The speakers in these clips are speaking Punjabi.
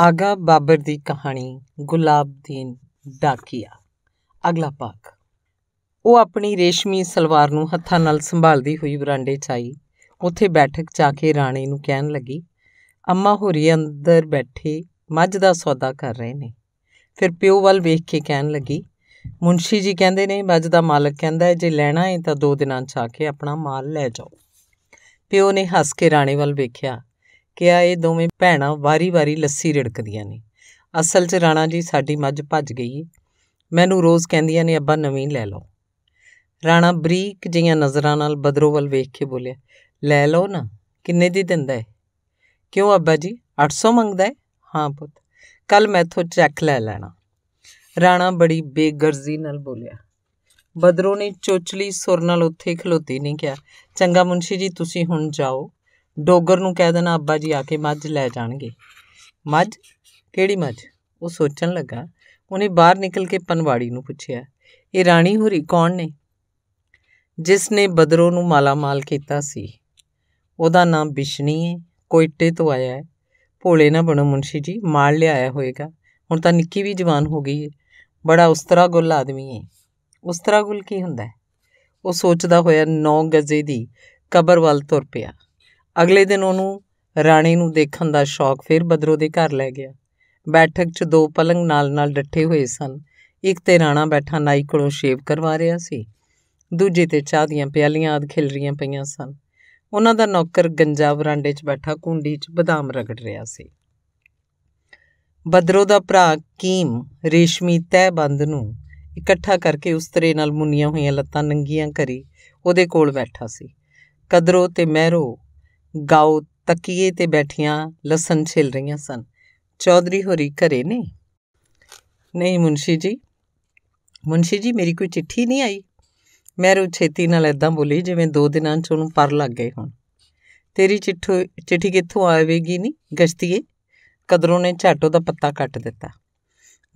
ਆਗਾ ਬਾਬਰ ਦੀ ਕਹਾਣੀ ਗੁਲਾਬਦੀਨ ਡਾਕੀਆ ਅਗਲਾ ਪਾਕ ਉਹ ਆਪਣੀ ਰੇਸ਼ਮੀ ਸਲਵਾਰ ਨੂੰ ਹੱਥਾਂ ਨਾਲ ਸੰਭਾਲਦੀ ਹੋਈ ਬਰਾਂਡੇ 'ਚ ਆਈ ਉੱਥੇ ਬੈਠਕ ਚਾ ਕੇ ਰਾਣੀ ਨੂੰ ਕਹਿਣ ਲੱਗੀ ਅੰਮਾ ਹੋਰੀ ਅੰਦਰ ਬੈਠੇ ਮੱਝ ਦਾ ਸੌਦਾ ਕਰ ਰਹੇ ਨੇ ਫਿਰ ਪਿਓ ਵੱਲ ਵੇਖ ਕੇ ਕਹਿਣ ਲੱਗੀ ਮੁੰਸ਼ੀ ਜੀ ਕਹਿੰਦੇ ਨੇ ਮੱਝ ਦਾ ਮਾਲਕ ਕਹਿੰਦਾ ਹੈ ਜੇ ਲੈਣਾ ਹੈ ਤਾਂ ਦੋ ਦਿਨਾਂ 'ਚ ਆ ਕੇ ਆਪਣਾ ਮਾਲ ਲੈ ਜਾਓ ਪਿਓ ਨੇ ਹੱਸ ਕੇ ਰਾਣੀ ਵੱਲ ਵੇਖਿਆ ਕਿਹਾ ਇਹ ਦੋਵੇਂ ਭੈਣਾਂ ਵਾਰੀ-ਵਾਰੀ ਲੱਸੀ ਰਿੜਕਦੀਆਂ ਨੇ ਅਸਲ 'ਚ ਰਾਣਾ ਜੀ ਸਾਡੀ ਮੱਝ ਭੱਜ ਗਈ ਮੈਨੂੰ ਰੋਜ਼ ਕਹਿੰਦੀਆਂ ਨੇ ਅੱਬਾ ਨਵੀਂ ਲੈ ਲਓ ਰਾਣਾ ਬਰੀਕ ਜੀਆਂ ਨਜ਼ਰਾਂ ਨਾਲ ਬਦਰੋਵਲ ਵੇਖ ਕੇ ਬੋਲਿਆ ਲੈ ਲਓ ਨਾ ਕਿੰਨੇ ਦੀ ਦਿੰਦਾ ਹੈ ਕਿਉਂ ਅੱਬਾ ਜੀ 800 ਮੰਗਦਾ ਹੈ ਹਾਂ ਪੁੱਤ ਕੱਲ ਮੈਥੋਂ ਚੈੱਕ ਲੈ ਲੈਣਾ ਰਾਣਾ ਬੜੀ ਬੇਗਰਜ਼ੀ ਨਾਲ ਬੋਲਿਆ ਬਦਰੋ ਨੇ ਚੋਚਲੀ ਸੁਰ ਨਾਲ ਉੱਥੇ ਖਲੋਤੀ ਨਹੀਂ ਕਿਹਾ ਚੰਗਾ ਮੁੰਸ਼ੀ ਜੀ ਤੁਸੀਂ ਹੁਣ ਜਾਓ ਡੋਗਰ ਨੂੰ ਕਹਿ ਦੇਣਾ ਅੱਬਾ ਜੀ ਆ ਕੇ ਮੱਝ ਲੈ ਜਾਣਗੇ ਮੱਝ ਕਿਹੜੀ ਮੱਝ ਉਹ ਸੋਚਣ ਲੱਗਾ ਉਹਨੇ ਬਾਹਰ ਨਿਕਲ ਕੇ ਪਨਵਾੜੀ ਨੂੰ ਪੁੱਛਿਆ ਇਹ ਰਾਣੀ ਹੋਰੀ ਕੌਣ ਨੇ ਜਿਸ ਨੇ ਬਦਰੋ ਨੂੰ ਮਾਲਾਮਾਲ ਕੀਤਾ ਸੀ ਉਹਦਾ ਨਾਮ ਬਿਸ਼ਨੀ ਹੈ ਕੋਇਟੇ ਤੋਂ ਆਇਆ ਹੈ ਭੋਲੇ ਨਾ ਬਣੋ ਮੁੰਸ਼ੀ ਜੀ ਮਾਲ ਲਿਆਇਆ ਹੋਏਗਾ ਹੁਣ ਤਾਂ ਨਿੱਕੀ ਵੀ ਜਵਾਨ ਹੋ ਗਈ ਹੈ ਬੜਾ ਉਸਤਰਾ ਗੁੱਲ ਆਦਮੀ ਹੈ ਉਸਤਰਾ ਗੁੱਲ ਕੀ ਹੁੰਦਾ ਹੈ ਉਹ ਸੋਚਦਾ ਹੋਇਆ 9 ਗਜ਼ੇ ਦੀ ਕਬਰ ਵੱਲ ਤੁਰ ਪਿਆ ਅਗਲੇ ਦਿਨ ਉਹਨੂੰ ਰਾਣੀ ਨੂੰ ਦੇਖਣ ਦਾ ਸ਼ੌਕ ਫਿਰ ਬਦਰੋ ਦੇ ਘਰ ਲੈ ਗਿਆ ਬੈਠਕ 'ਚ ਦੋ ਪਲੰਗ ਨਾਲ-ਨਾਲ ਡੱਠੇ ਹੋਏ ਸਨ ਇੱਕ ਤੇ ਰਾਣਾ ਬੈਠਾ ਨਾਈ ਕੋਲੋਂ ਸ਼ੇਵ ਕਰਵਾ ਰਿਹਾ ਸੀ ਦੂਜੇ ਤੇ ਚਾਹ ਦੀਆਂ ਪਿਆਲੀਆਂ ਆਦ ਖਿਲ ਰੀਆਂ ਪਈਆਂ ਸਨ ਉਹਨਾਂ ਦਾ ਨੌਕਰ ਗੰਜਾ ਵਰਾਂਡੇ 'ਚ ਬੈਠਾ ਕੁੰਡੀ 'ਚ ਬਦਾਮ ਰਗੜ ਰਿਹਾ ਸੀ ਬਦਰੋ ਦਾ ਭਰਾ ਕੀਮ ਰੇਸ਼ਮੀ ਬੰਦ ਨੂੰ ਇਕੱਠਾ ਕਰਕੇ ਉਸ ਤਰੇ ਨਾਲ ਮੁੰਨੀਆਂ ਹੋਈਆਂ ਲੱਤਾਂ ਨੰਗੀਆਂ ਕਰੀ ਉਹਦੇ ਕੋਲ ਬੈਠਾ ਸੀ ਕਦਰੋ ਤੇ ਮਹਿਰੋ ਗਾਉ ਤਕੀਏ ਤੇ ਬੈਠੀਆਂ ਲਸਣ ਛਿਲ ਰਹੀਆਂ ਸਨ ਚੌਧਰੀ ਹੋਰੀ ਘਰੇ ਨੇ ਨਹੀਂ ਮੁੰਸ਼ੀ ਜੀ ਮੁੰਸ਼ੀ ਜੀ ਮੇਰੀ ਕੋਈ ਚਿੱਠੀ ਨਹੀਂ ਆਈ ਮੈਂ ਰੋ ਛੇਤੀ ਨਾਲ ਐਦਾਂ ਬੋਲੀ ਜਿਵੇਂ ਦੋ ਦਿਨਾਂ ਚ ਉਹਨੂੰ ਪਰ ਲੱਗ ਗਏ ਹੁਣ ਤੇਰੀ ਚਿੱਠੀ ਚਿੱਠੀ ਕਿੱਥੋਂ ਆਵੇਗੀ ਨਹੀਂ ਗਸ਼ਤੀਏ ਕਦਰੋਂ ਨੇ ਝਾਟੋ ਦਾ ਪੱਤਾ ਕੱਟ ਦਿੱਤਾ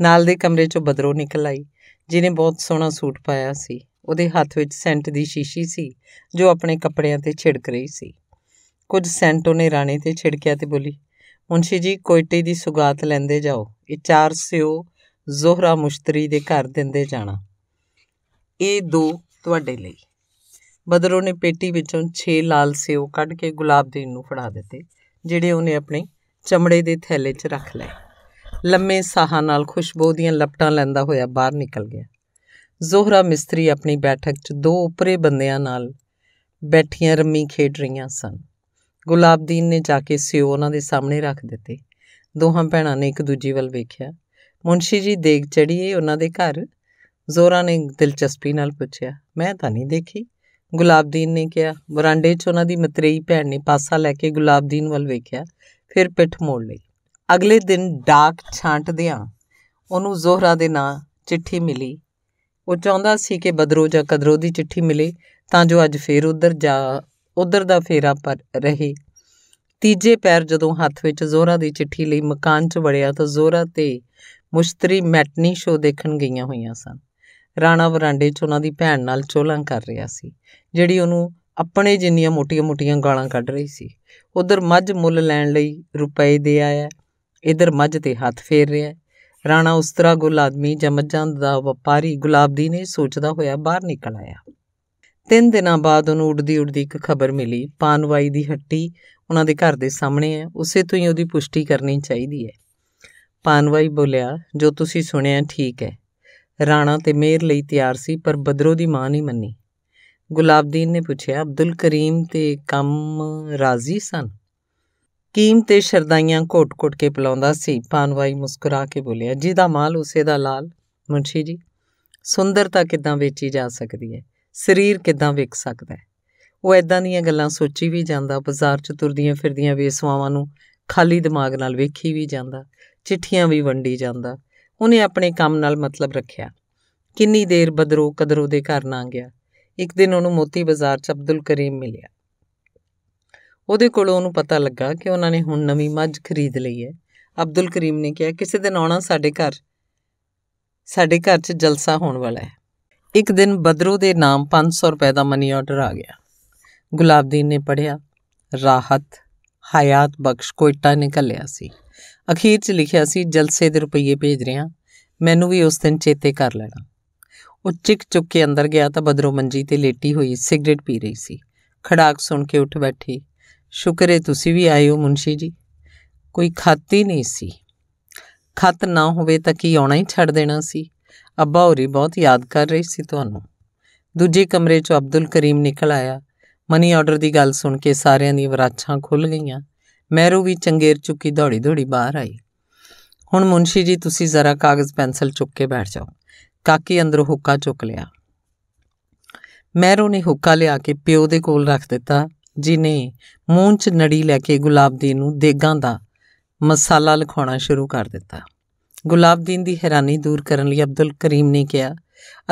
ਨਾਲ ਦੇ ਕਮਰੇ ਚੋਂ ਬਦਰੋ ਨਿਕਲ ਆਈ ਜਿਨੇ ਬਹੁਤ ਸੋਹਣਾ ਸੂਟ ਪਾਇਆ ਸੀ ਉਹਦੇ ਹੱਥ ਵਿੱਚ ਸੈਂਟ ਦੀ ਸ਼ੀਸ਼ੀ ਸੀ ਜੋ ਆਪਣੇ ਕੱਪੜਿਆਂ ਤੇ ਛਿੜਕ ਰਹੀ ਸੀ ਕੁਝ ਸੈਂਟੋ ਨੇ ਰਾਣੀ ਤੇ ਛਿੜਕਿਆ ਤੇ ਬੋਲੀ ਮੁੰਸ਼ੀ ਜੀ ਕੋਇਟੇ ਦੀ ਸੁਗਾਤ ਲੈਂਦੇ ਜਾਓ ਇਹ ਚਾਰ ਸਿਓ ਜ਼ੋਹਰਾ ਮੁਸ਼ਤਰੀ ਦੇ ਘਰ ਦਿੰਦੇ ਜਾਣਾ ਇਹ ਦੋ ਤੁਹਾਡੇ ਲਈ ਬਦਰੋ ਨੇ ਪੇਟੀ ਵਿੱਚੋਂ 6 ਲਾਲ ਸਿਓ ਕੱਢ ਕੇ ਗੁਲਾਬ ਦੇ ਨੂੰ ਫੜਾ ਦਿੱਤੇ ਜਿਹੜੇ ਉਹਨੇ ਆਪਣੇ ਚਮੜੇ ਦੇ ਥੈਲੇ 'ਚ ਰੱਖ ਲਏ ਲੰਮੇ ਸਾਹਾਂ ਨਾਲ ਖੁਸ਼ਬੂ ਦੀਆਂ ਲਪਟਾਂ ਲੈਂਦਾ ਹੋਇਆ ਬਾਹਰ ਨਿਕਲ ਗਿਆ ਜ਼ੋਹਰਾ ਮਿਸਤਰੀ ਆਪਣੀ ਬੈਠਕ 'ਚ ਦੋ ਉਪਰੇ ਬੰਦਿਆਂ ਨਾਲ ਬੈਠੀਆਂ ਰੰਮੀ ਖੇਡ ਰਹੀਆਂ ਸਨ ਗੁਲਾਬਦੀਨ ਨੇ ਜਾ ਕੇ ਸਿਓ ਉਹਨਾਂ ਦੇ ਸਾਹਮਣੇ ਰੱਖ ਦਿੱਤੇ ਦੋਹਾਂ ਭੈਣਾਂ ਨੇ ਇੱਕ ਦੂਜੀ ਵੱਲ ਵੇਖਿਆ ਮੁੰਸ਼ੀ ਜੀ ਦੇਖ ਚੜੀਏ ਉਹਨਾਂ ਦੇ ਘਰ ਜ਼ੋਰਾ ਨੇ ਦਿਲਚਸਪੀ ਨਾਲ ਪੁੱਛਿਆ ਮੈਂ ਤਾਂ ਨਹੀਂ ਦੇਖੀ ਗੁਲਾਬਦੀਨ ਨੇ ਕਿਹਾ ਬਰਾਂਡੇ 'ਚ ਉਹਨਾਂ ਦੀ ਮਤਰੇਈ ਭੈਣ ਨੇ ਪਾਸਾ ਲੈ ਕੇ ਗੁਲਾਬਦੀਨ ਵੱਲ ਵੇਖਿਆ ਫਿਰ ਪਿੱਠ ਮੋੜ ਲਈ ਅਗਲੇ ਦਿਨ ਡਾਕ ਛਾਂਟਦਿਆਂ ਉਹਨੂੰ ਜ਼ੋਹਰਾ ਦੇ ਨਾਂ ਚਿੱਠੀ ਮਿਲੀ ਉਹ ਚਾਹੁੰਦਾ ਸੀ ਕਿ ਬਦਰੋ ਜਾਂ ਕਦਰੋ ਦੀ ਚਿੱਠੀ ਮਿਲੇ ਤਾਂ ਜੋ ਅੱਜ ਫੇਰ ਉਧਰ ਜਾ ਉਧਰ ਦਾ ਫੇਰਾ ਪਰ ਰਹੇ ਤੀਜੇ ਪੈਰ ਜਦੋਂ ਹੱਥ ਵਿੱਚ ਜ਼ੋਰਾ ਦੀ ਚਿੱਠੀ ਲਈ ਮਕਾਨ 'ਚ ਵੜਿਆ ਤਾਂ ਜ਼ੋਰਾ ਤੇ ਮੁਸ਼ਤਰੀ ਮੈਟਨੀ ਸ਼ੋ ਦੇਖਣ ਗਈਆਂ ਹੋਈਆਂ ਸਨ ਰਾਣਾ ਵਰਾਂਡੇ 'ਚ ਉਹਨਾਂ ਦੀ ਭੈਣ ਨਾਲ ਚੋਲਾਂ ਕਰ ਰਿਹਾ ਸੀ ਜਿਹੜੀ ਉਹਨੂੰ ਆਪਣੇ ਜਿੰਨੀਆਂ ਮੋਟੀਆਂ-ਮੋਟੀਆਂ ਗਾਲਾਂ ਕੱਢ ਰਹੀ ਸੀ ਉਧਰ ਮੱਝ ਮੁੱਲ ਲੈਣ ਲਈ ਰੁਪਏ ਦੇ ਆਇਆ ਇਧਰ ਮੱਝ ਤੇ ਹੱਥ ਫੇਰ ਰਿਹਾ ਰਾਣਾ ਉਸ ਤਰ੍ਹਾਂ ਗੁਲ ਆਦਮੀ ਜਾਂ ਦਾ ਵਪਾਰੀ ਗੁਲਾਬਦੀ ਨੇ ਸੋਚਦਾ ਹੋਇਆ ਬਾਹਰ ਨਿਕਲ ਆਇਆ ਤਿੰਨ ਦਿਨਾਂ ਬਾਅਦ ਉਹਨੂੰ ਉੱਡਦੀ ਉੱਡਦੀ ਇੱਕ ਖਬਰ ਮਿਲੀ ਪਾਨਵਾਈ ਦੀ ਹੱਟੀ ਉਹਨਾਂ ਦੇ ਘਰ ਦੇ ਸਾਹਮਣੇ ਹੈ ਉਸੇ ਤੋਂ ਹੀ ਉਹਦੀ ਪੁਸ਼ਟੀ ਕਰਨੀ ਚਾਹੀਦੀ ਹੈ ਪਾਨਵਾਈ ਬੋਲਿਆ ਜੋ ਤੁਸੀਂ ਸੁਣਿਆ ਠੀਕ ਹੈ ਰਾਣਾ ਤੇ ਮੇਰ ਲਈ ਤਿਆਰ ਸੀ ਪਰ ਬਦਰੋ ਦੀ ਮਾਂ ਨਹੀਂ ਮੰਨੀ ਗੁਲਾਬਦੀਨ ਨੇ ਪੁੱਛਿਆ ਅਬਦੁਲ ਕਰੀਮ ਤੇ ਕੰਮ ਰਾਜ਼ੀ ਸਨ ਕੀਮ ਤੇ ਸ਼ਰਦਾਈਆਂ ਘੋਟ-ਘੋਟ ਕੇ ਪਲਾਉਂਦਾ ਸੀ ਪਾਨਵਾਈ ਮੁਸਕਰਾ ਕੇ ਬੋਲਿਆ ਜਿਹਦਾ ਮਾਲ ਉਸੇ ਦਾ ਲਾਲ ਮੁੰਸ਼ੀ ਜੀ ਸੁੰਦਰਤਾ ਕਿਦਾਂ ਵੇਚੀ ਜਾ ਸਕਦੀ ਹੈ ਸਰੀਰ ਕਿਦਾਂ ਵਿਕ ਸਕਦਾ ਹੈ ਉਹ ਐਦਾਂ ਦੀਆਂ ਗੱਲਾਂ ਸੋਚੀ ਵੀ ਜਾਂਦਾ ਬਾਜ਼ਾਰ 'ਚ ਤੁਰਦੀਆਂ ਫਿਰਦੀਆਂ ਵੇਸਵਾਵਾਂ ਨੂੰ ਖਾਲੀ ਦਿਮਾਗ ਨਾਲ ਵੇਖੀ ਵੀ ਜਾਂਦਾ ਚਿੱਠੀਆਂ ਵੀ ਵੰਡੀ ਜਾਂਦਾ ਉਹਨੇ ਆਪਣੇ ਕੰਮ ਨਾਲ ਮਤਲਬ ਰੱਖਿਆ ਕਿੰਨੀ ਦੇਰ ਬਦਰੋ ਕਦਰੋ ਦੇ ਘਰ ਨਾ ਗਿਆ ਇੱਕ ਦਿਨ ਉਹਨੂੰ ਮੋਤੀ ਬਾਜ਼ਾਰ 'ਚ ਅਬਦੁਲ ਕਰੀਮ ਮਿਲਿਆ ਉਹਦੇ ਕੋਲੋਂ ਉਹਨੂੰ ਪਤਾ ਲੱਗਾ ਕਿ ਉਹਨਾਂ ਨੇ ਹੁਣ ਨਵੀਂ ਮੱਝ ਖਰੀਦ ਲਈ ਹੈ ਅਬਦੁਲ ਕਰੀਮ ਨੇ ਕਿਹਾ ਕਿਸੇ ਦਿਨ ਆਉਣਾ ਸਾਡੇ ਘਰ ਸਾਡੇ ਘਰ 'ਚ ਜਲਸਾ ਹੋਣ ਵਾਲਾ ਹੈ ਇੱਕ ਦਿਨ ਬਦਰੂ ਦੇ ਨਾਮ 500 ਰੁਪਏ ਦਾ ਮਨੀ ਆਰਡਰ ਆ ਗਿਆ ਗੁਲਾਬਦੀਨ ਨੇ ਪੜਿਆ ਰਾਹਤ ਹਯਾਤ ਬਖਸ਼ ਕੋਇਟਾ ਨਿਕਲਿਆ ਸੀ ਅਖੀਰ 'ਚ ਲਿਖਿਆ ਸੀ ਜਲਸੇ ਦੇ ਰੁਪਏ ਭੇਜ ਰਿਆਂ ਮੈਨੂੰ ਵੀ ਉਸ ਦਿਨ ਚੇਤੇ ਕਰ ਲੈਣਾ ਉਹ ਚਿਕ ਚੁੱਕ ਕੇ ਅੰਦਰ ਗਿਆ ਤਾਂ ਬਦਰੂ ਮੰਜੀ ਤੇ ਲੇਟੀ ਹੋਈ ਸਿਗਰਟ ਪੀ ਰਹੀ ਸੀ ਖੜਾਕ ਸੁਣ ਕੇ ਉੱਠ ਬੈਠੀ ਸ਼ੁਕਰ ਹੈ ਤੁਸੀਂ ਵੀ ਆਏ ਹੋ ਮੁੰਸ਼ੀ ਜੀ ਕੋਈ ਖਾਤੀ ਨਹੀਂ ਸੀ ਖਤ ਨਾ ਹੋਵੇ ਤਾਂ ਕੀ ਆਉਣਾ ਹੀ ਛੱਡ ਦੇਣਾ ਸੀ ਅੱਬਾ ਹੋਰੀ ਬਹੁਤ ਯਾਦ ਕਰ ਰਹੀ ਸੀ ਤੁਹਾਨੂੰ ਦੂਜੇ ਕਮਰੇ 'ਚੋਂ ਅਬਦੁਲ ਕਰੀਮ ਨਿਕਲ ਆਇਆ ਮਨੀ ਆਰਡਰ ਦੀ ਗੱਲ ਸੁਣ ਕੇ ਸਾਰਿਆਂ ਦੀਆਂ ਵਰਾਛਾਂ ਖੁੱਲ ਗਈਆਂ ਮੈਰੂ ਵੀ ਚੰਗੇਰ ਚੁੱਕੀ ਦੌੜੀ ਦੌੜੀ ਬਾਹਰ ਆਈ ਹੁਣ ਮੁੰਸ਼ੀ ਜੀ ਤੁਸੀਂ ਜ਼ਰਾ ਕਾਗਜ਼ ਪੈਨਸਲ ਚੁੱਕ ਕੇ ਬੈਠ ਜਾਓ ਕਾਕੀ ਅੰਦਰ ਹੁੱਕਾ ਚੁੱਕ ਲਿਆ ਮੈਰੂ ਨੇ ਹੁੱਕਾ ਲਿਆ ਕੇ ਪਿਓ ਦੇ ਕੋਲ ਰੱਖ ਦਿੱਤਾ ਜਿਨੇ ਮੂੰਹ 'ਚ ਨੜੀ ਲੈ ਕੇ ਗੁਲਾਬ ਦੀ ਨੂੰ ਦੇਗਾਂ ਦਾ ਮਸਾਲਾ ਲਿਖਾਉਣਾ ਸ਼ੁਰੂ ਕਰ ਦਿੱਤਾ ਗੁਲਾਬਦੀਨ ਦੀ ਹੈਰਾਨੀ ਦੂਰ ਕਰਨ ਲਈ ਅਬਦੁਲ ਕਰੀਮ ਨੇ ਕਿਹਾ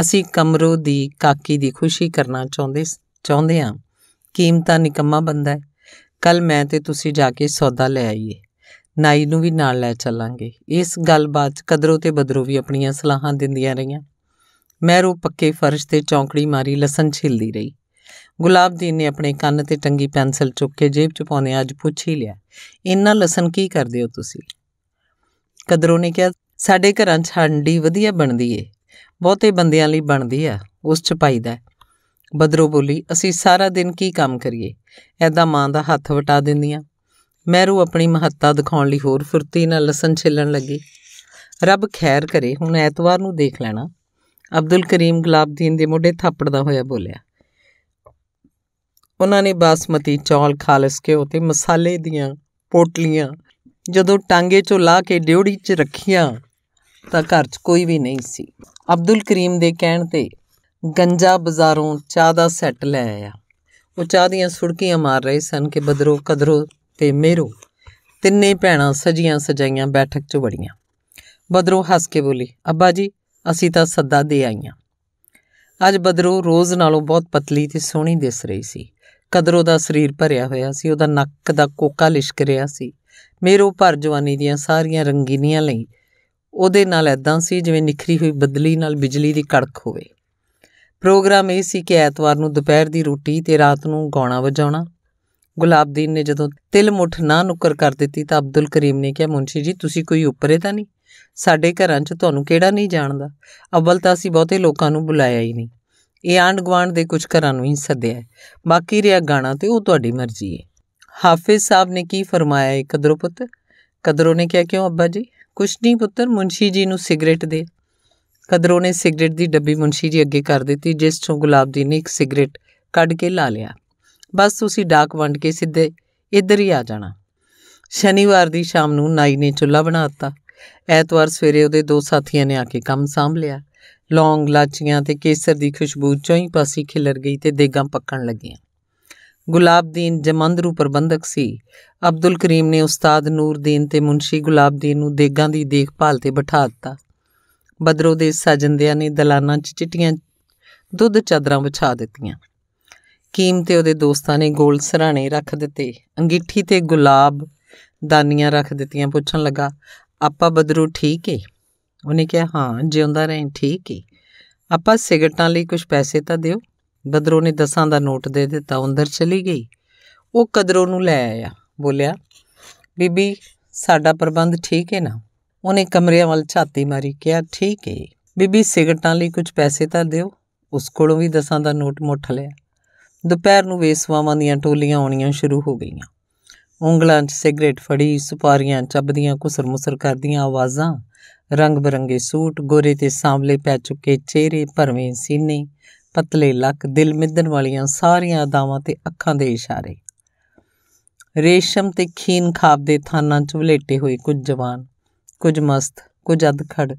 ਅਸੀਂ ਕਮਰੋ ਦੀ ਕਾਕੀ ਦੀ ਖੁਸ਼ੀ ਕਰਨਾ ਚਾਹੁੰਦੇ ਚਾਹੁੰਦੇ ਹਾਂ ਕੀਮਤਾ ਨਿਕੰਮਾ ਬੰਦਾ ਹੈ ਕੱਲ ਮੈਂ ਤੇ ਤੁਸੀਂ ਜਾ ਕੇ ਸੌਦਾ ਲੈ ਆਈਏ ਨਾਈ ਨੂੰ ਵੀ ਨਾਲ ਲੈ ਚੱਲਾਂਗੇ ਇਸ ਗੱਲਬਾਤ ਕਦਰੋ ਤੇ ਬਦਰੋ ਵੀ ਆਪਣੀਆਂ ਸਲਾਹਾਂ ਦਿੰਦੀਆਂ ਰਹੀਆਂ ਮਹਿਰੂ ਪੱਕੇ ਫਰਸ਼ ਤੇ ਚੌਂਕੜੀ ਮਾਰੀ ਲਸਣ ਛਿਲਦੀ ਰਹੀ ਗੁਲਾਬਦੀਨ ਨੇ ਆਪਣੇ ਕੰਨ ਤੇ ਟੰਗੀ ਪੈਨਸਲ ਚੁੱਕ ਕੇ ਜੇਬ ਚ ਪਾਉਂਦੇ ਅੱਜ ਪੁੱਛ ਹੀ ਲਿਆ ਇੰਨਾ ਲਸਣ ਕੀ ਕਰਦੇ ਹੋ ਤੁਸੀਂ ਕਦਰੋਂ ਨੇ ਕਿਹਾ ਸਾਡੇ ਘਰਾਂ 'ਚ ਹਾਂਡੀ ਵਧੀਆ ਬਣਦੀ ਏ ਬਹੁਤੇ ਬੰਦਿਆਂ ਲਈ ਬਣਦੀ ਆ ਉਸ ਚ ਪਾਈਦਾ ਬਦਰੋ ਬੋਲੀ ਅਸੀਂ ਸਾਰਾ ਦਿਨ ਕੀ ਕੰਮ ਕਰੀਏ ਐਦਾ ਮਾਂ ਦਾ ਹੱਥ ਵਟਾ ਦਿੰਦੀਆਂ ਮਹਿਰੂ ਆਪਣੀ ਮਹੱਤਤਾ ਦਿਖਾਉਣ ਲਈ ਹੋਰ ਫੁਰਤੀ ਨਾਲ ਲਸਣ ਛਿੱਲਣ ਲੱਗੀ ਰੱਬ ਖੈਰ ਕਰੇ ਹੁਣ ਐਤਵਾਰ ਨੂੰ ਦੇਖ ਲੈਣਾ ਅਬਦੁਲ ਕਰੀਮ ਗੁਲਾਬਦੀਨ ਦੇ ਮੋਢੇ ਥਾਪੜਦਾ ਹੋਇਆ ਬੋਲਿਆ ਉਹਨਾਂ ਨੇ ਬਾਸਮਤੀ ਚੌਲ ਖਾਲਸ ਕੇ ਤੇ ਮਸਾਲੇ ਦੀਆਂ ਪੋਟਲੀਆਂ ਜਦੋਂ ਟਾਂਗੇ 'ਚੋਂ ਲਾ ਕੇ ਡਿਉੜੀ 'ਚ ਰੱਖੀਆਂ ਤਾਂ ਘਰ 'ਚ ਕੋਈ ਵੀ ਨਹੀਂ ਸੀ ਅਬਦੁਲ ਕਰੀਮ ਦੇ ਕਹਿਣ ਤੇ ਗੰਜਾ ਬਾਜ਼ਾਰੋਂ ਚਾਹ ਦਾ ਸੈੱਟ ਲੈ ਆਇਆ ਉਹ ਚਾਹ ਦੀਆਂ ਸੁੜਕੀਆਂ ਮਾਰ ਰਹੇ ਸਨ ਕਿ ਬਦਰੋ ਕਦਰੋ ਤੇ ਮੇਰੋ ਤਿੰਨੇ ਭੈਣਾਂ ਸਜੀਆਂ ਸਜਾਈਆਂ ਬੈਠਕ 'ਚ ਵੜੀਆਂ ਬਦਰੋ ਹੱਸ ਕੇ ਬੋਲੀ ਅੱਬਾ ਜੀ ਅਸੀਂ ਤਾਂ ਸੱਦਾ ਦੇ ਆਈਆਂ ਅੱਜ ਬਦਰੋ ਰੋਜ਼ ਨਾਲੋਂ ਬਹੁਤ ਪਤਲੀ ਤੇ ਸੋਹਣੀ ਦਿਸ ਰਹੀ ਸੀ ਕਦਰੋ ਦਾ ਸਰੀਰ ਭਰਿਆ ਹੋਇਆ ਸੀ ਉਹਦਾ ਨੱਕ ਦਾ ਕੋਕਾ ਲਿਸ਼ਕ ਰਿਹਾ ਸੀ ਮੇਰੋ ਭਰ ਜਵਾਨੀ ਦੀਆਂ ਸਾਰੀਆਂ ਰੰਗੀਨੀਆਂ ਲਈ ਉਹਦੇ ਨਾਲ ਐਦਾਂ ਸੀ ਜਿਵੇਂ ਨਿਖਰੀ ਹੋਈ ਬਦਲੀ ਨਾਲ ਬਿਜਲੀ ਦੀ ਕੜਕ ਹੋਵੇ ਪ੍ਰੋਗਰਾਮ ਇਹ ਸੀ ਕਿ ਐਤਵਾਰ ਨੂੰ ਦੁਪਹਿਰ ਦੀ ਰੋਟੀ ਤੇ ਰਾਤ ਨੂੰ ਗਾਉਣਾ ਵਜਾਉਣਾ ਗੁਲਾਬਦੀਨ ਨੇ ਜਦੋਂ ਤਿਲ ਮੁੱਠ ਨਾ ਨੁਕਰ ਕਰ ਦਿੱਤੀ ਤਾਂ ਅਬਦੁਲ ਕਰੀਮ ਨੇ ਕਿਹਾ ਮੁੰਸ਼ੀ ਜੀ ਤੁਸੀਂ ਕੋਈ ਉੱਪਰੇ ਤਾਂ ਨਹੀਂ ਸਾਡੇ ਘਰਾਂ 'ਚ ਤੁਹਾਨੂੰ ਕਿਹੜਾ ਨਹੀਂ ਜਾਣਦਾ ਅਵਲ ਤਾਂ ਅਸੀਂ ਬਹੁਤੇ ਲੋਕਾਂ ਨੂੰ ਬੁਲਾਇਆ ਹੀ ਨਹੀਂ ਇਹ ਆਂਡ ਗਵਾਂਡ ਦੇ ਕੁਝ ਘਰਾਂ ਨੂੰ ਹੀ ਸੱਦਿਆ ਬਾਕੀ ਰਿਆ ਗਾਣਾ ਤੇ ਉਹ ਤੁਹਾਡੀ ਮਰਜ਼ੀ ਹੈ ਹਾਫਿਜ਼ ਸਾਹਿਬ ਨੇ ਕੀ ਫਰਮਾਇਆ ਹੈ ਕਦਰੋ ਪੁੱਤ ਕਦਰੋ ਨੇ ਕਿਹਾ ਕਿਉਂ ਅੱਬਾ ਜੀ ਕੁਛ ਨਹੀਂ ਪੁੱਤਰ ਮੁੰਸ਼ੀ ਜੀ ਨੂੰ ਸਿਗਰਟ ਦੇ ਕਦਰੋ ਨੇ ਸਿਗਰਟ ਦੀ ਡੱਬੀ ਮੁੰਸ਼ੀ ਜੀ ਅੱਗੇ ਕਰ ਦਿੱਤੀ ਜਿਸ ਤੋਂ ਗੁਲਾਬ ਜੀ ਨੇ ਇੱਕ ਸਿਗਰਟ ਕੱਢ ਕੇ ਲਾ ਲਿਆ ਬਸ ਤੁਸੀਂ ਡਾਕ ਵੰਡ ਕੇ ਸਿੱਧੇ ਇੱਧਰ ਹੀ ਆ ਜਾਣਾ ਸ਼ਨੀਵਾਰ ਦੀ ਸ਼ਾਮ ਨੂੰ ਨਾਈ ਨੇ ਚੁੱਲ੍ਹਾ ਬਣਾਤਾ ਐਤਵਾਰ ਸਵੇਰੇ ਉਹਦੇ ਦੋ ਸਾਥੀਆਂ ਨੇ ਆ ਕੇ ਕੰਮ ਸੰਭ ਲਿਆ ਲੌਂਗ ਲਾਚੀਆਂ ਤੇ ਕੇਸਰ ਦੀ ਖੁਸ਼ਬੂ ਚੋਂ ਹੀ ਪਾਸੀ ਖਿਲਰ ਗਈ ਤੇ ਦੇਗਾਂ ਪੱਕਣ ਲੱਗੀਆਂ ਗੁਲਾਬਦੀਨ ਜਮੰਦਰੂ ਪ੍ਰਬੰਧਕ ਸੀ ਅਬਦੁਲ ਕਰੀਮ ਨੇ ਉਸਤਾਦ ਨੂਰਦੀਨ ਤੇ ਮੁਨਸ਼ੀ ਗੁਲਾਬਦੀਨ ਨੂੰ ਦੇਗਾਂ ਦੀ ਦੇਖਭਾਲ ਤੇ ਬਿਠਾ ਦਿੱਤਾ ਬਦਰੋ ਦੇ ਸਜੰਦਿਆਂ ਨੇ ਦਲਾਨਾਂ 'ਚ ਚਿੱਟੀਆਂ ਦੁੱਧ ਚਾਦਰਾਂ ਵਿਛਾ ਦਿੱਤੀਆਂ ਕੀਮ ਤੇ ਉਹਦੇ ਦੋਸਤਾਂ ਨੇ ਗੋਲ ਸਰਾਣੇ ਰੱਖ ਦਿੱਤੇ ਅੰਗੀਠੀ ਤੇ ਗੁਲਾਬ ਦਾਨੀਆਂ ਰੱਖ ਦਿੱਤੀਆਂ ਪੁੱਛਣ ਲੱਗਾ ਆਪਾ ਬਦਰੂ ਠੀਕ ਏ ਉਹਨੇ ਕਿਹਾ ਹਾਂ ਜਿਉਂਦਾ ਰਹੇ ਠੀਕ ਏ ਆਪਾ ਸਿਗਰਟਾਂ ਲਈ ਕੁਝ ਪੈਸੇ ਤਾਂ ਦਿਓ ਬਦਰੋ ਨੇ ਦਸਾਂ ਦਾ ਨੋਟ ਦੇ ਦਿੱਤਾ ਅੰਦਰ ਚਲੀ ਗਈ ਉਹ ਕਦਰੋ ਨੂੰ ਲੈ ਆਇਆ ਬੋਲਿਆ ਬੀਬੀ ਸਾਡਾ ਪ੍ਰਬੰਧ ਠੀਕ ਹੈ ਨਾ ਉਹਨੇ ਕਮਰਿਆਂ ਵੱਲ ਛਾਤੀ ਮਾਰੀ ਕਿਹਾ ਠੀਕ ਹੈ ਬੀਬੀ ਸਿਗਰਟਾਂ ਲਈ ਕੁਝ ਪੈਸੇ ਤਾਂ ਦਿਓ ਉਸ ਕੋਲੋਂ ਵੀ ਦਸਾਂ ਦਾ ਨੋਟ ਮੁੱਠ ਲਿਆ ਦੁਪਹਿਰ ਨੂੰ ਵੇਸਵਾਵਾਂ ਦੀਆਂ ਟੋਲੀਆਂ ਆਉਣੀਆਂ ਸ਼ੁਰੂ ਹੋ ਗਈਆਂ ਉਂਗਲਾਂ 'ਚ ਸਿਗਰਟ ਫੜੀ ਸੁਪਾਰੀਆਂ ਚੱਬਦੀਆਂ ਕੁਸਰ-ਮੁਸਰ ਕਰਦੀਆਂ ਆਵਾਜ਼ਾਂ ਰੰਗ-ਬਰੰਗੇ ਸੂਟ ਗੋਰੇ ਤੇ ਸਾਂਵਲੇ ਪੈ ਚੁੱਕੇ ਚਿਹਰੇ ਭਰਵੇਂ ਸੀਨੇ ਪਤਲੇ ਲੱਕ ਦਿਲ ਮਿੱਧਣ ਵਾਲੀਆਂ ਸਾਰੀਆਂ ਅਦਾਵਾਂ ਤੇ ਅੱਖਾਂ ਦੇ ਇਸ਼ਾਰੇ ਰੇਸ਼ਮ ਤੇ ਖੀਨ ਖਾਬ ਦੇ ਥਾਨਾਂ 'ਚ ਵਲੇਟੇ ਹੋਏ ਕੁਝ ਜਵਾਨ ਕੁਝ ਮਸਤ ਕੁਝ ਅਧਖੜ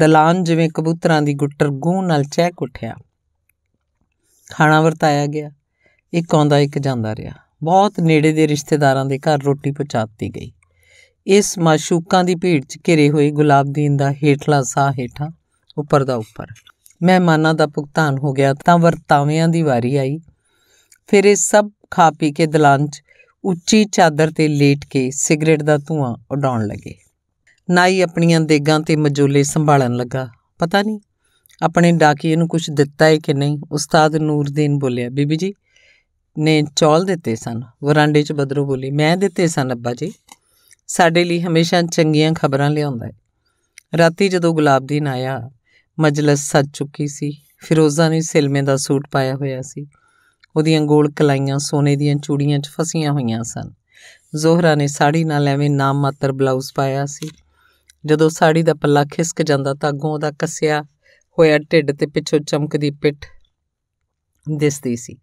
ਦਲਾਨ ਜਿਵੇਂ ਕਬੂਤਰਾਂ ਦੀ ਗੁੱਟਰ ਗੂੰ ਨਾਲ ਚਹਿਕ ਉੱਠਿਆ ਖਾਣਾ ਵਰਤਾਇਆ ਗਿਆ ਇੱਕ ਆਉਂਦਾ ਇੱਕ ਜਾਂਦਾ ਰਿਹਾ ਬਹੁਤ ਨੇੜੇ ਦੇ ਰਿਸ਼ਤੇਦਾਰਾਂ ਦੇ ਘਰ ਰੋਟੀ ਪਹੁੰਚਾਤੀ ਗਈ ਇਸ ਮਾਸ਼ੂਕਾਂ ਦੀ ਭੀੜ 'ਚ ਘਿਰੇ ਹੋਏ ਗੁਲਾਬਦੀਨ ਦਾ ਹੇਠਲਾ ਸਾਹ ਹੇਠਾਂ ਉੱਪਰ ਦਾ ਉੱਪਰ ਮਹਿਮਾਨਾਂ ਦਾ ਭੁਗਤਾਨ ਹੋ ਗਿਆ ਤਾਂ ਵਰਤਾਵਿਆਂ ਦੀ ਵਾਰੀ ਆਈ ਫਿਰ ਇਹ ਸਭ ਖਾ ਪੀ ਕੇ ਦਲਾਂ 'ਚ ਉੱਚੀ ਚਾਦਰ ਤੇ ਲੇਟ ਕੇ ਸਿਗਰਟ ਦਾ ਧੂਆਂ ਉਡਾਉਣ ਲੱਗੇ ਨਾਈ ਆਪਣੀਆਂ ਦੇਗਾਂ ਤੇ ਮਜੋਲੇ ਸੰਭਾਲਣ ਲੱਗਾ ਪਤਾ ਨਹੀਂ ਆਪਣੇ ਡਾਕੀਏ ਨੂੰ ਕੁਝ ਦਿੱਤਾ ਹੈ ਕਿ ਨਹੀਂ ਉਸਤਾਦ ਨੂਰਦੀਨ ਬੋਲਿਆ ਬੀਬੀ ਜੀ ਨੇ ਚੌਲ ਦਿੱਤੇ ਸਨ ਵਰਾਂਡੇ 'ਚ ਬਦਰੂ ਬੋਲੀ ਮੈਂ ਦਿੱਤੇ ਸਨ ਅੱਬਾ ਜੀ ਸਾਡੇ ਲਈ ਹਮੇਸ਼ਾ ਚੰਗੀਆਂ ਖਬਰਾਂ ਲਿਆਉਂਦਾ ਹੈ ਰਾਤੀ ਜਦੋਂ ਗੁਲਾਬਦੀਨ ਆਇਆ ਮਜਲਸ ਸੱਜ ਚੁੱਕੀ ਸੀ ਫਿਰੋਜ਼ਾ ਨੇ ਸਿਲਮੇ ਦਾ ਸੂਟ ਪਾਇਆ ਹੋਇਆ ਸੀ ਉਹਦੀਆਂ ਗੋਲ ਕਲਾਈਆਂ ਸੋਨੇ ਦੀਆਂ ਚੂੜੀਆਂ 'ਚ ਫਸੀਆਂ ਹੋਈਆਂ ਸਨ ਜ਼ੋਹਰਾ ਨੇ ਸਾੜੀ ਨਾਲ ਐਵੇਂ ਨਾਮ ਮਾਤਰ ਬਲਾਊਜ਼ ਪਾਇਆ ਸੀ ਜਦੋਂ ਸਾੜੀ ਦਾ ਪੱਲਾ ਖਿਸਕ ਜਾਂਦਾ ਤਾਂ ਅੱਗੋਂ ਉਹਦਾ ਕੱਸਿਆ ਹੋਇਆ ਢਿੱਡ ਤੇ ਪਿੱਛੋਂ ਚਮਕਦੀ ਪਿੱਠ ਦਿਸਦੀ ਸੀ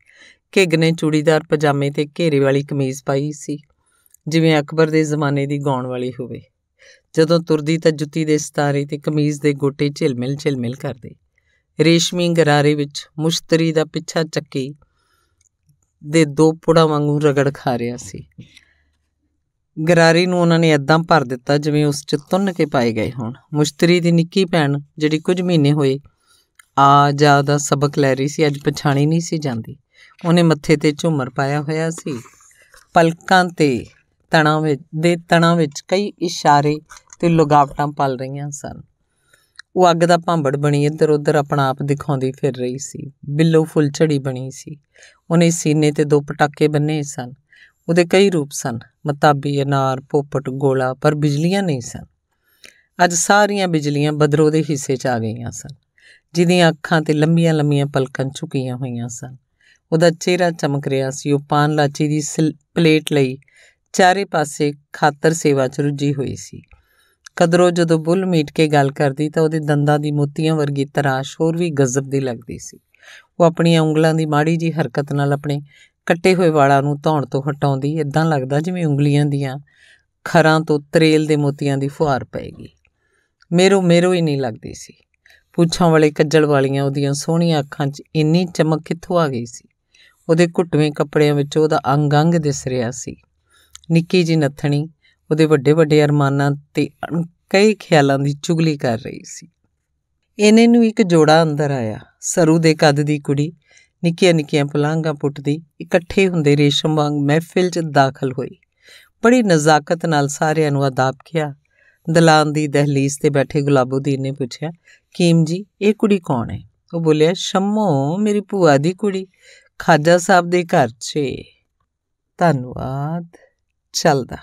ਕਿਗ ਨੇ ਚੂੜੀਦਾਰ ਪਜਾਮੇ ਤੇ ਘੇਰੇ ਵਾਲੀ ਕਮੀਜ਼ ਪਾਈ ਸੀ ਜਿਵੇਂ ਅਕਬਰ ਦੇ ਜ਼ਮਾਨੇ ਦੀ ਗਾਉਣ ਵਾਲੀ ਹੋਵੇ ਜਦੋਂ ਤੁਰਦੀ ਤਾਂ ਜੁੱਤੀ ਦੇ ਸਤਾਰੇ ਤੇ ਕਮੀਜ਼ ਦੇ ਗੋਟੇ ਝਿਲਮਿਲ ਝਿਲਮਿਲ ਕਰਦੇ ਰੇਸ਼ਮੀ ਗਰਾਰੇ ਵਿੱਚ ਮੁਸ਼ਤਰੀ ਦਾ ਪਿੱਛਾ ਚੱਕੀ ਦੇ ਦੋ ਪੁੜਾ ਵਾਂਗੂ ਰਗੜ ਖਾ ਰਿਆ ਸੀ ਗਰਾਰੀ ਨੂੰ ਉਹਨਾਂ ਨੇ ਐਦਾਂ ਭਰ ਦਿੱਤਾ ਜਿਵੇਂ ਉਸ ਚ ਤੁੰਨ ਕੇ ਪਾਏ ਗਏ ਹੋਣ ਮੁਸ਼ਤਰੀ ਦੀ ਨਿੱਕੀ ਭੈਣ ਜਿਹੜੀ ਕੁਝ ਮਹੀਨੇ ਹੋਏ ਆ ਜਾ ਦਾ ਸਬਕ ਲੈ ਰਹੀ ਸੀ ਅੱਜ ਪਛਾਣੀ ਨਹੀਂ ਸੀ ਜਾਂਦੀ ਉਹਨੇ ਮੱਥੇ ਤੇ ਝੁੰਮਰ ਪਾਇਆ ਹੋਇਆ ਸੀ ਪਲਕਾਂ ਤੇ ਤਣਾ ਵਿੱਚ ਦੇ ਤਣਾ ਵਿੱਚ ਕਈ ਇਸ਼ਾਰੇ ਤੇ ਲਗਾਵਟਾਂ ਪਲ ਰਹੀਆਂ ਸਨ ਉਹ ਅੱਗ ਦਾ ਭਾਂਬੜ ਬਣੀ ਇੱਧਰ ਉੱਧਰ ਆਪਣਾ ਆਪ ਦਿਖਾਉਂਦੀ ਫਿਰ ਰਹੀ ਸੀ ਬਿੱਲੋ ਫੁੱਲ ਛੜੀ ਬਣੀ ਸੀ ਉਹਨੇ ਸੀਨੇ ਤੇ ਦੋ ਪਟਾਕੇ ਬੰਨੇ ਸਨ ਉਹਦੇ ਕਈ ਰੂਪ ਸਨ ਮਤਾਬੀ ਅਨਾਰ ਪੋਪਟ ਗੋਲਾ ਪਰ ਬਿਜਲੀਆਂ ਨਹੀਂ ਸਨ ਅੱਜ ਸਾਰੀਆਂ ਬਿਜਲੀਆਂ ਬਦਰੋ ਦੇ ਹਿੱਸੇ 'ਚ ਆ ਗਈਆਂ ਸਨ ਜਿਹਦੀਆਂ ਅੱਖਾਂ ਤੇ ਲੰਮੀਆਂ-ਲੰਮੀਆਂ ਪਲਕਾਂ ਝੁਕੀਆਂ ਹੋਈਆਂ ਸਨ ਉਹਦਾ ਚਿਹਰਾ ਚਮਕ ਰਿਹਾ ਸੀ ਉਹ ਪਾਨ ਲਾਚੀ ਦੀ ਪਲੇਟ ਲਈ ਚਾਰੇ ਪਾਸੇ ਖਾਤਰ ਸੇਵਾ 'ਚ ਰੁੱਝੀ ਹੋਈ ਸੀ ਕਦਰੋ ਜਦੋਂ ਬੁੱਲ ਮੀਟ ਕੇ ਗੱਲ ਕਰਦੀ ਤਾਂ ਉਹਦੇ ਦੰਦਾਂ ਦੀ ਮੋਤੀਆਂ ਵਰਗੀ ਤਰਾਸ਼ ਹੋਰ ਵੀ ਗਜ਼ਬ ਦੀ ਲੱਗਦੀ ਸੀ ਉਹ ਆਪਣੀਆਂ ਉਂਗਲਾਂ ਦੀ ਮਾੜੀ ਜੀ ਹਰਕਤ ਨਾਲ ਆਪਣੇ ਕੱਟੇ ਹੋਏ ਵਾਲਾਂ ਨੂੰ ਧੌਣ ਤੋਂ ਹਟਾਉਂਦੀ ਇਦਾਂ ਲੱਗਦਾ ਜਿਵੇਂ ਉਂਗਲੀਆਂ ਦੀਆਂ ਖਰਾਂ ਤੋਂ ਤਰੇਲ ਦੇ ਮੋਤੀਆਂ ਦੀ ਫੁਹਾਰ ਪਏਗੀ ਮੇਰੋ ਮੇਰੋ ਹੀ ਨਹੀਂ ਲੱਗਦੀ ਸੀ ਪੁੱਛਾਂ ਵਾਲੇ ਕੱਜਲ ਵਾਲੀਆਂ ਉਹਦੀਆਂ ਸੋਹਣੀਆਂ ਅੱਖਾਂ 'ਚ ਇੰਨੀ ਚਮਕ ਕਿੱਥੋਂ ਆ ਗਈ ਸੀ ਉਹਦੇ ਘੁੱਟਵੇਂ ਕੱਪੜਿਆਂ ਵਿੱਚ ਉਹਦਾ ਅੰਗ ਅੰਗ ਦਿਸ ਰਿਹਾ ਸੀ ਨਿੱਕੀ ਜੀ ਨੱਥਣੀ ਉਹਦੇ ਵੱਡੇ ਵੱਡੇ ਅਰਮਾਨਾਂ ਤੇ ਕਈ ਖਿਆਲਾਂ ਦੀ ਚੁਗਲੀ ਕਰ ਰਹੀ ਸੀ ਇਹਨੇ ਨੂੰ ਇੱਕ ਜੋੜਾ ਅੰਦਰ ਆਇਆ ਸਰੂ ਦੇ ਕੱਦ ਦੀ ਕੁੜੀ ਨਿੱਕੀਆਂ ਨਿੱਕੀਆਂ ਪਲਾਂਗਾ ਪੁੱਟਦੀ ਇਕੱਠੇ ਹੁੰਦੇ ਰੇਸ਼ਮ ਵਾਂਗ ਮਹਿਫਿਲ 'ਚ ਦਾਖਲ ਹੋਈ ਬੜੀ ਨਜ਼ਾਕਤ ਨਾਲ ਸਾਰਿਆਂ ਨੂੰ ਆਦਾਬ ਕੀਤਾ ਦਲਾਨ ਦੀ ਦਹਲੀਜ਼ ਤੇ ਬੈਠੇ ਗੁਲਾਬੋਦੀਨ ਨੇ ਪੁੱਛਿਆ ਕੀਮ ਜੀ ਇਹ ਕੁੜੀ ਕੌਣ ਹੈ ਉਹ ਬੋਲਿਆ ਸ਼ੰਮੋ ਮੇਰੀ ਭੂਆ ਦੀ ਕੁੜੀ ਖਾਜਾ ਸਾਹਿਬ ਦੇ ਘਰ 'ਚ ਧੰਨਵਾਦ ਚੱਲਦਾ